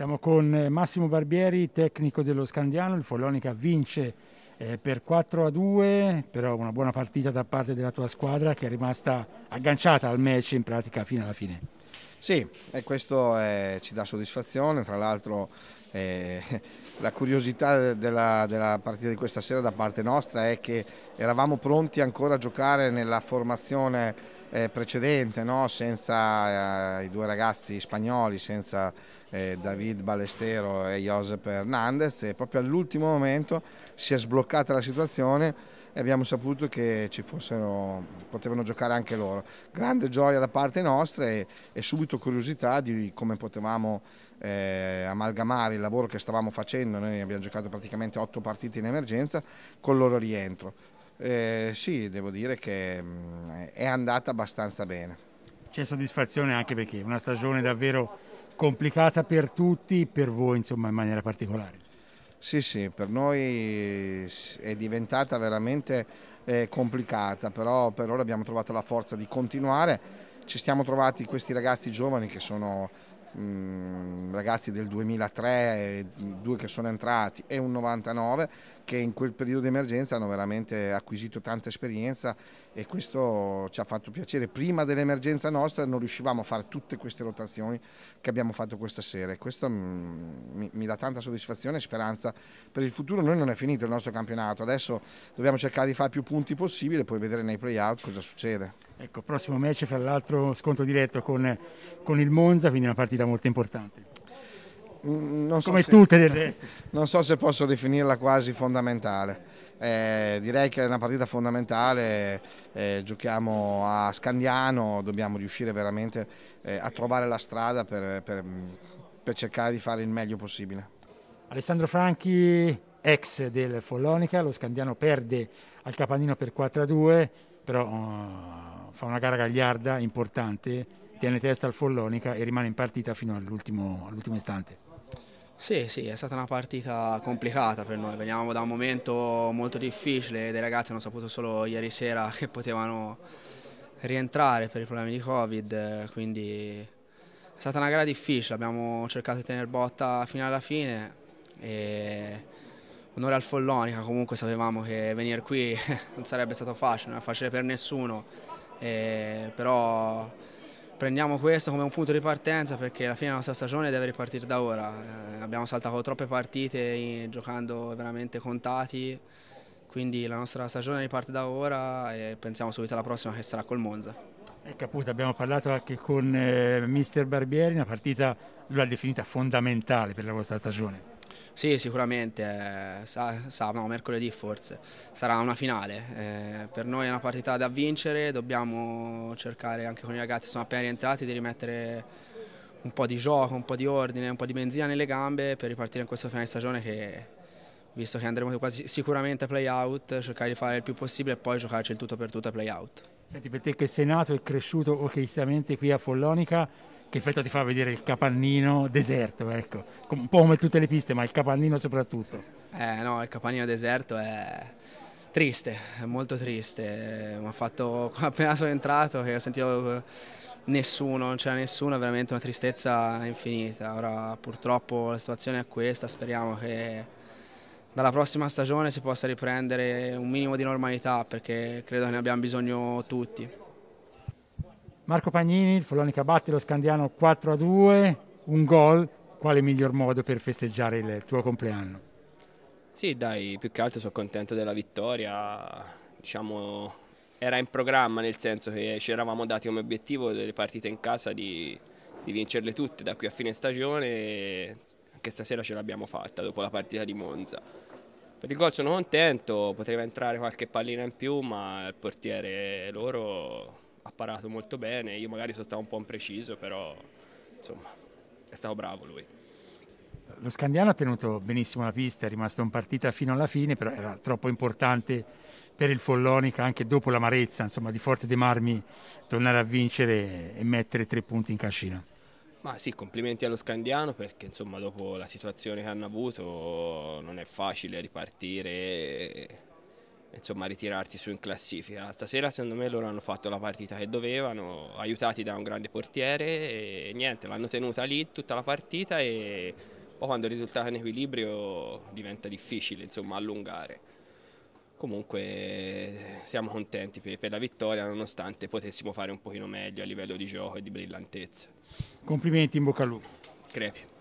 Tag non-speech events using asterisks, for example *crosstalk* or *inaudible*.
Siamo con eh, Massimo Barbieri, tecnico dello Scandiano, il Follonica vince eh, per 4 a 2, però una buona partita da parte della tua squadra che è rimasta agganciata al match in pratica fino alla fine. Sì, e questo eh, ci dà soddisfazione, tra l'altro eh, *laughs* la curiosità della, della, partita di questa sera da parte nostra è che eravamo pronti ancora a giocare nella formazione eh, precedente, no? senza eh, i due ragazzi spagnoli, senza eh, David Balestero e Josep Hernandez e proprio all'ultimo momento si è sbloccata la situazione e abbiamo saputo che ci fossero, potevano giocare anche loro. Grande gioia da parte nostra e, e subito curiosità di come potevamo eh, amalgamare il lavoro che stavamo facendo, noi abbiamo giocato praticamente otto partite in emergenza, con il loro rientro. Eh, sì, devo dire che mh, mm, è andata abbastanza bene. C'è soddisfazione anche perché è una stagione davvero complicata per tutti, per voi insomma in maniera particolare. Sì, sì, per noi è diventata veramente eh, complicata, però per ora abbiamo trovato la forza di continuare. Ci siamo trovati questi ragazzi giovani che sono mm, ragazzi del 2003, eh, due che sono entrati e un 99 che in quel periodo di emergenza hanno veramente acquisito tanta esperienza e questo ci ha fatto piacere. Prima dell'emergenza nostra non riuscivamo a fare tutte queste rotazioni che abbiamo fatto questa sera e questo mm, mi, mi dà tanta soddisfazione e speranza per il futuro. Noi non è finito il nostro campionato, adesso dobbiamo cercare di fare più punti possibile e poi vedere nei play-out cosa succede. Ecco, prossimo match fra l'altro scontro diretto con, con il Monza, quindi una partita molto importante. Mm, non so come se, tutte del resto. *laughs* Non so se posso definirla quasi fondamentale. Eh, direi che è una partita fondamentale, eh, giochiamo a Scandiano, dobbiamo riuscire veramente eh, a trovare la strada per, per, per, cercare di fare il meglio possibile. Alessandro Franchi, ex del Follonica, lo Scandiano perde al Capanino per 4-2, però uh, fa una gara gagliarda importante, tiene testa al Follonica e rimane in partita fino all'ultimo all istante. Sì, sì, è stata una partita complicata per noi, veniamo da un momento molto difficile, dei ragazzi hanno saputo solo ieri sera che potevano rientrare per i problemi di Covid, quindi è stata una gara difficile, abbiamo cercato di tenere botta fino alla fine e onore al Follonica, comunque sapevamo che venire qui *laughs* non sarebbe stato facile, non è facile per nessuno, e eh, però prendiamo questo come un punto di partenza perché la fine della nostra stagione deve ripartire da ora. Eh, abbiamo saltato troppe partite in, giocando veramente contati, quindi la nostra stagione riparte da ora e pensiamo subito alla prossima che sarà col Monza. Ecco appunto, abbiamo parlato anche con eh, mister Barbieri, una partita, lui l'ha definita fondamentale per la vostra stagione. Sì, sicuramente, eh, sabato, no, mercoledì forse, sarà una finale. Eh, per noi è una partita da vincere, dobbiamo cercare anche con i ragazzi che sono appena rientrati di rimettere un po' di gioco, un po' di ordine, un po' di benzina nelle gambe per ripartire in questo finale stagione che visto che andremo quasi sicuramente a play out, cercare di fare il più possibile e poi giocarci il tutto per tutto a play out. Senti, per te che sei nato e cresciuto hockeyisticamente qui a Follonica, che effetto ti fa vedere il capannino deserto, ecco. un po' come tutte le piste, ma il capannino soprattutto. Eh no, il capannino deserto è triste, è molto triste, mi ha fatto, *laughs* appena sono entrato che ho sentito eh, nessuno, non c'era nessuno, è veramente una tristezza infinita, ora purtroppo la situazione è questa, speriamo che dalla prossima stagione si possa riprendere un minimo di normalità perché credo che ne abbiamo bisogno tutti. Marco Pagnini, il Follonica batte lo Scandiano 4 a 2, un gol, quale miglior modo per festeggiare il tuo compleanno? Sì, dai, più che altro sono contento della vittoria, diciamo era in programma nel senso che ci eravamo dati come obiettivo delle partite in casa di, di vincerle tutte da qui a fine stagione anche stasera ce l'abbiamo fatta dopo la partita di Monza. Per il gol sono contento, poteva entrare qualche pallina in più ma il portiere loro ha parato molto bene, io magari sono stato un po' impreciso, però insomma è stato bravo lui. Lo Scandiano ha tenuto benissimo la pista, è rimasta in partita fino alla fine, però era troppo importante per il Follonica anche dopo l'amarezza insomma, di Forte De Marmi tornare a vincere e mettere tre punti in cascina. Ma sì, complimenti allo Scandiano perché insomma, dopo la situazione che hanno avuto non è facile ripartire insomma, ritirarsi su in classifica. Stasera secondo me loro hanno fatto la partita che dovevano, aiutati da un grande portiere e niente, l'hanno tenuta lì tutta la partita e poi quando il risultato è in equilibrio diventa difficile insomma, allungare. Comunque siamo contenti per, la vittoria nonostante potessimo fare un pochino meglio a livello di gioco e di brillantezza. Complimenti in bocca al lupo. Crepi.